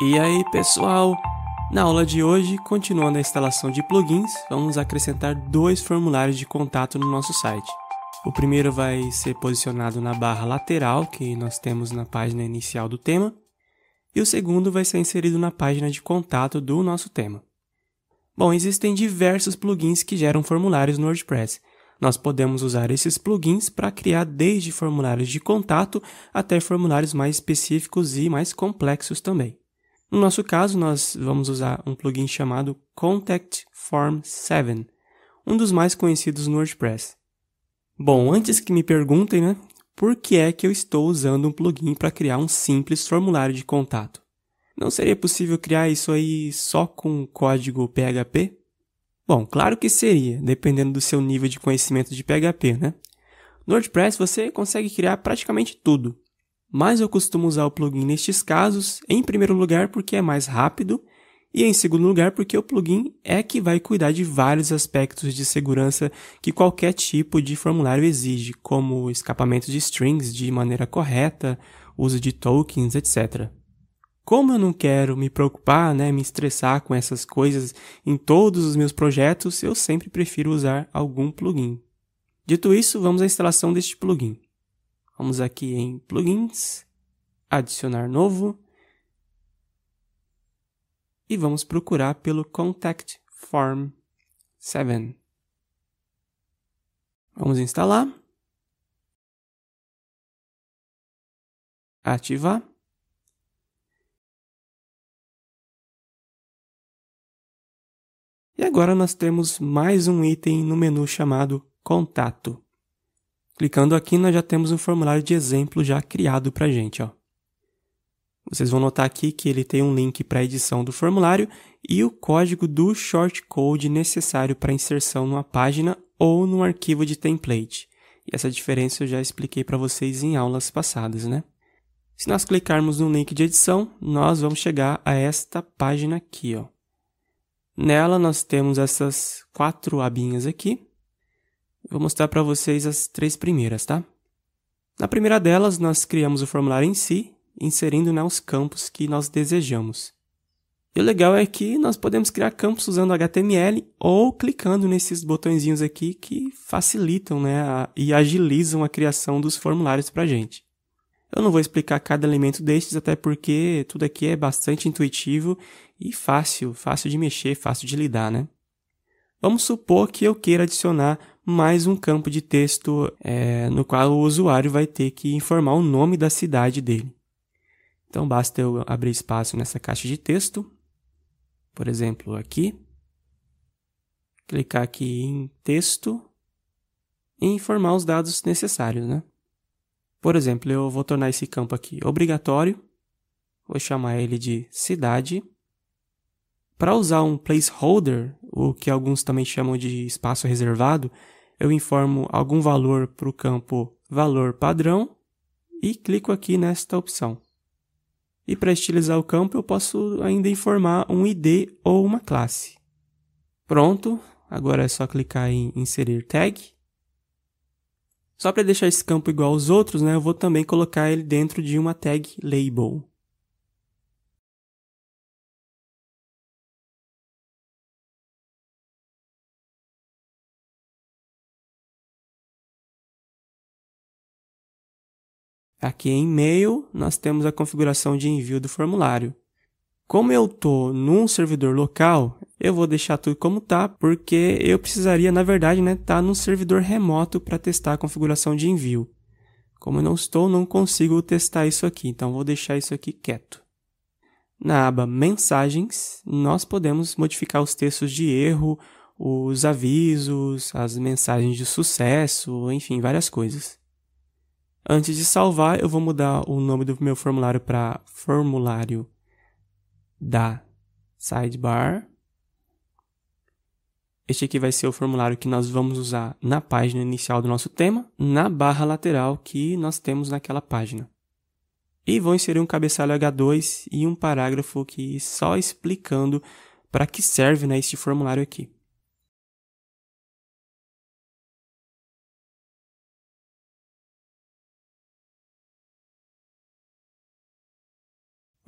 E aí pessoal, na aula de hoje, continuando a instalação de plugins, vamos acrescentar dois formulários de contato no nosso site. O primeiro vai ser posicionado na barra lateral que nós temos na página inicial do tema, e o segundo vai ser inserido na página de contato do nosso tema. Bom, existem diversos plugins que geram formulários no WordPress. Nós podemos usar esses plugins para criar desde formulários de contato até formulários mais específicos e mais complexos também. No nosso caso, nós vamos usar um plugin chamado Contact Form 7, um dos mais conhecidos no WordPress. Bom, antes que me perguntem, né, por que é que eu estou usando um plugin para criar um simples formulário de contato? Não seria possível criar isso aí só com código PHP? Bom, claro que seria, dependendo do seu nível de conhecimento de PHP, né? No WordPress você consegue criar praticamente tudo mas eu costumo usar o plugin nestes casos, em primeiro lugar porque é mais rápido e em segundo lugar porque o plugin é que vai cuidar de vários aspectos de segurança que qualquer tipo de formulário exige, como escapamento de strings de maneira correta, uso de tokens, etc. Como eu não quero me preocupar, né, me estressar com essas coisas em todos os meus projetos, eu sempre prefiro usar algum plugin. Dito isso, vamos à instalação deste plugin. Vamos aqui em plugins, adicionar novo e vamos procurar pelo Contact Form 7. Vamos instalar. Ativar. E agora nós temos mais um item no menu chamado Contato. Clicando aqui, nós já temos um formulário de exemplo já criado para a gente. Ó. Vocês vão notar aqui que ele tem um link para a edição do formulário e o código do shortcode necessário para inserção numa página ou num arquivo de template. E essa diferença eu já expliquei para vocês em aulas passadas, né? Se nós clicarmos no link de edição, nós vamos chegar a esta página aqui, ó. Nela nós temos essas quatro abinhas aqui, Vou mostrar para vocês as três primeiras, tá? Na primeira delas, nós criamos o formulário em si, inserindo né, os campos que nós desejamos. E o legal é que nós podemos criar campos usando HTML ou clicando nesses botõezinhos aqui que facilitam né, a, e agilizam a criação dos formulários para a gente. Eu não vou explicar cada elemento destes, até porque tudo aqui é bastante intuitivo e fácil, fácil de mexer, fácil de lidar, né? Vamos supor que eu queira adicionar mais um campo de texto é, no qual o usuário vai ter que informar o nome da cidade dele. Então basta eu abrir espaço nessa caixa de texto, por exemplo, aqui, clicar aqui em texto e informar os dados necessários, né? Por exemplo, eu vou tornar esse campo aqui obrigatório, vou chamar ele de cidade. Para usar um placeholder, o que alguns também chamam de espaço reservado, eu informo algum valor para o campo valor padrão e clico aqui nesta opção. E para estilizar o campo, eu posso ainda informar um ID ou uma classe. Pronto, agora é só clicar em inserir tag. Só para deixar esse campo igual aos outros, né, eu vou também colocar ele dentro de uma tag label. Aqui em e-mail, nós temos a configuração de envio do formulário. Como eu estou num servidor local, eu vou deixar tudo como está, porque eu precisaria, na verdade, estar né, tá num servidor remoto para testar a configuração de envio. Como eu não estou, não consigo testar isso aqui, então vou deixar isso aqui quieto. Na aba Mensagens, nós podemos modificar os textos de erro, os avisos, as mensagens de sucesso, enfim, várias coisas. Antes de salvar, eu vou mudar o nome do meu formulário para formulário da sidebar. Este aqui vai ser o formulário que nós vamos usar na página inicial do nosso tema, na barra lateral que nós temos naquela página. E vou inserir um cabeçalho H2 e um parágrafo que só explicando para que serve né, este formulário aqui.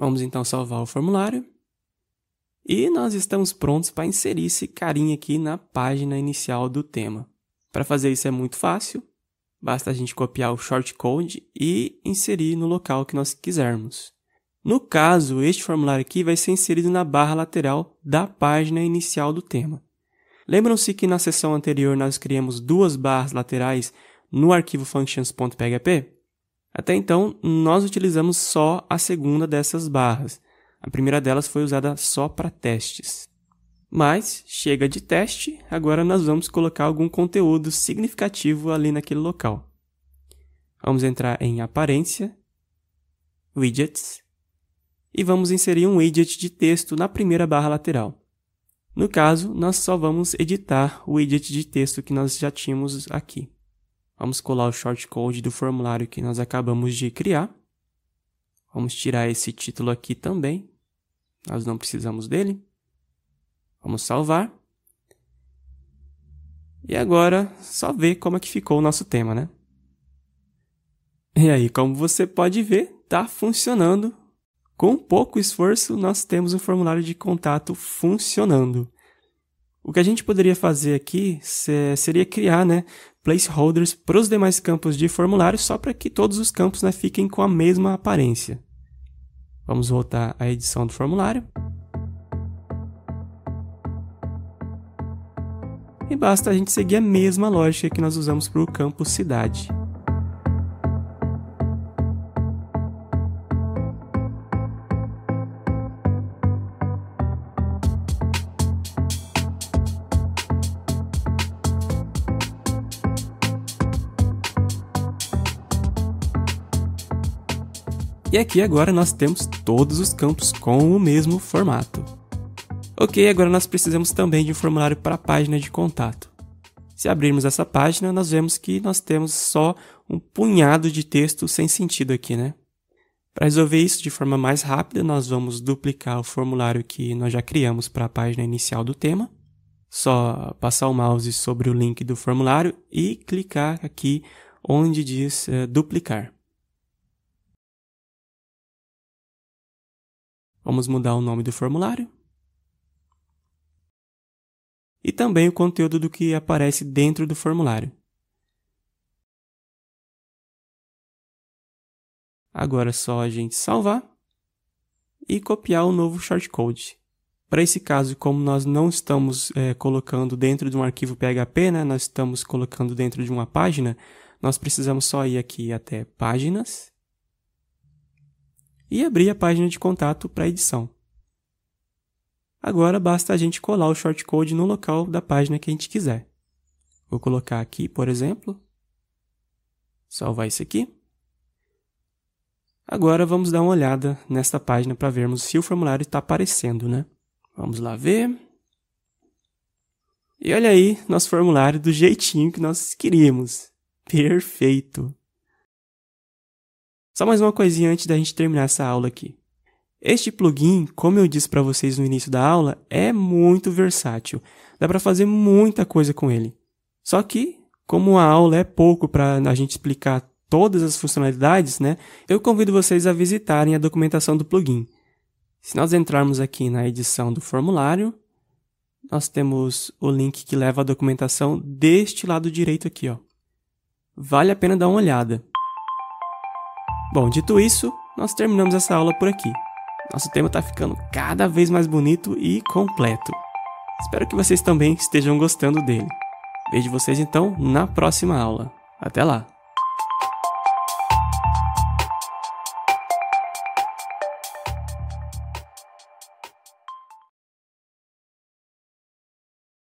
Vamos então salvar o formulário. E nós estamos prontos para inserir esse carinha aqui na página inicial do tema. Para fazer isso é muito fácil, basta a gente copiar o shortcode e inserir no local que nós quisermos. No caso, este formulário aqui vai ser inserido na barra lateral da página inicial do tema. Lembram-se que na sessão anterior nós criamos duas barras laterais no arquivo functions.php? Até então, nós utilizamos só a segunda dessas barras. A primeira delas foi usada só para testes. Mas, chega de teste, agora nós vamos colocar algum conteúdo significativo ali naquele local. Vamos entrar em Aparência, Widgets, e vamos inserir um widget de texto na primeira barra lateral. No caso, nós só vamos editar o widget de texto que nós já tínhamos aqui. Vamos colar o short code do formulário que nós acabamos de criar. Vamos tirar esse título aqui também. Nós não precisamos dele. Vamos salvar. E agora, só ver como é que ficou o nosso tema, né? E aí, como você pode ver, está funcionando. Com pouco esforço, nós temos um formulário de contato funcionando. O que a gente poderia fazer aqui seria criar né, placeholders para os demais campos de formulário, só para que todos os campos né, fiquem com a mesma aparência. Vamos voltar à edição do formulário. E basta a gente seguir a mesma lógica que nós usamos para o campo cidade. E aqui agora nós temos todos os campos com o mesmo formato. Ok, agora nós precisamos também de um formulário para a página de contato. Se abrirmos essa página, nós vemos que nós temos só um punhado de texto sem sentido aqui, né? Para resolver isso de forma mais rápida, nós vamos duplicar o formulário que nós já criamos para a página inicial do tema. Só passar o mouse sobre o link do formulário e clicar aqui onde diz é, duplicar. Vamos mudar o nome do formulário. E também o conteúdo do que aparece dentro do formulário. Agora é só a gente salvar e copiar o novo shortcode. Para esse caso, como nós não estamos é, colocando dentro de um arquivo PHP, né, nós estamos colocando dentro de uma página, nós precisamos só ir aqui até Páginas, e abrir a página de contato para edição. Agora basta a gente colar o shortcode no local da página que a gente quiser. Vou colocar aqui, por exemplo. Salvar isso aqui. Agora vamos dar uma olhada nesta página para vermos se o formulário está aparecendo, né? Vamos lá ver. E olha aí, nosso formulário do jeitinho que nós queríamos. Perfeito! Só mais uma coisinha antes da gente terminar essa aula aqui. Este plugin, como eu disse para vocês no início da aula, é muito versátil. Dá para fazer muita coisa com ele. Só que, como a aula é pouco para a gente explicar todas as funcionalidades, né, eu convido vocês a visitarem a documentação do plugin. Se nós entrarmos aqui na edição do formulário, nós temos o link que leva à documentação deste lado direito aqui. Ó. Vale a pena dar uma olhada. Bom, dito isso, nós terminamos essa aula por aqui. Nosso tema está ficando cada vez mais bonito e completo. Espero que vocês também estejam gostando dele. Vejo vocês então na próxima aula. Até lá!